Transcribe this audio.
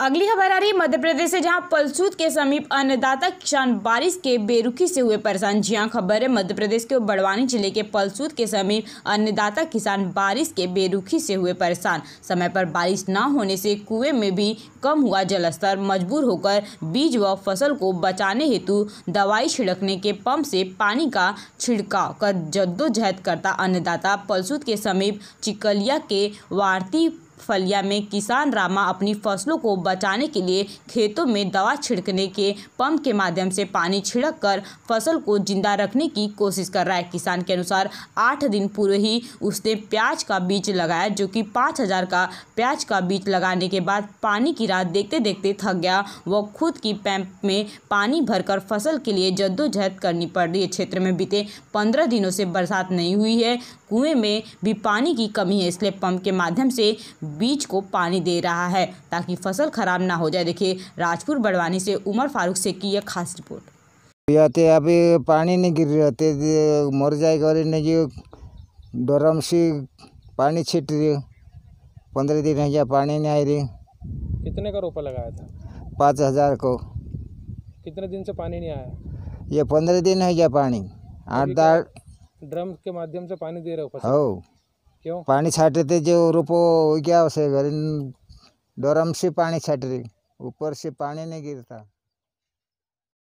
अगली खबर आ रही है मध्य प्रदेश से जहां पलसूद के समीप अन्नदाता किसान बारिश के बेरुखी से हुए परेशान जी हाँ खबर है मध्य प्रदेश के बड़वानी जिले के पलसूद के समीप अन्नदाता किसान बारिश के बेरुखी से हुए परेशान समय पर बारिश न होने से कुएं में भी कम हुआ जलस्तर मजबूर होकर बीज व फसल को बचाने हेतु दवाई छिड़कने के पंप से पानी का छिड़काव कर जद्दोजहद करता अन्नदाता पलसूद के समीप चिकलिया के वारती फलिया में किसान रामा अपनी फसलों को बचाने के लिए खेतों में दवा छिड़कने के पंप के माध्यम से पानी छिड़क कर फसल को जिंदा रखने की कोशिश कर रहा है किसान के अनुसार आठ दिन पूर्व ही उसने प्याज का बीज लगाया जो कि पाँच हज़ार का प्याज का बीज लगाने के बाद पानी की रात देखते देखते थक गया वह खुद की पैंप में पानी भरकर फसल के लिए जद्दोजहद करनी पड़ रही है क्षेत्र में बीते पंद्रह दिनों से बरसात नहीं हुई है कुएं में भी पानी की कमी है इसलिए पंप के माध्यम से बीज को पानी दे रहा है ताकि फसल खराब ना हो जाए देखिए राजपुर बड़वानी से उमर फारूक से की यह खास रिपोर्ट आते अभी पानी नहीं गिर रहते मर जाएगा नहीं ड्रम से पानी छिट रही पंद्रह दिन है पानी नहीं आ रही कितने का रोपा लगाया था पाँच हज़ार को कितने दिन से पानी नहीं आया ये पंद्रह दिन है या पानी आठ दार ड्रम के माध्यम से पानी दे रहे हो हो क्यों पानी छाट रही थी जो रूपो क्या उसे घर डोरम से पानी छाट रही ऊपर से पानी नहीं गिरता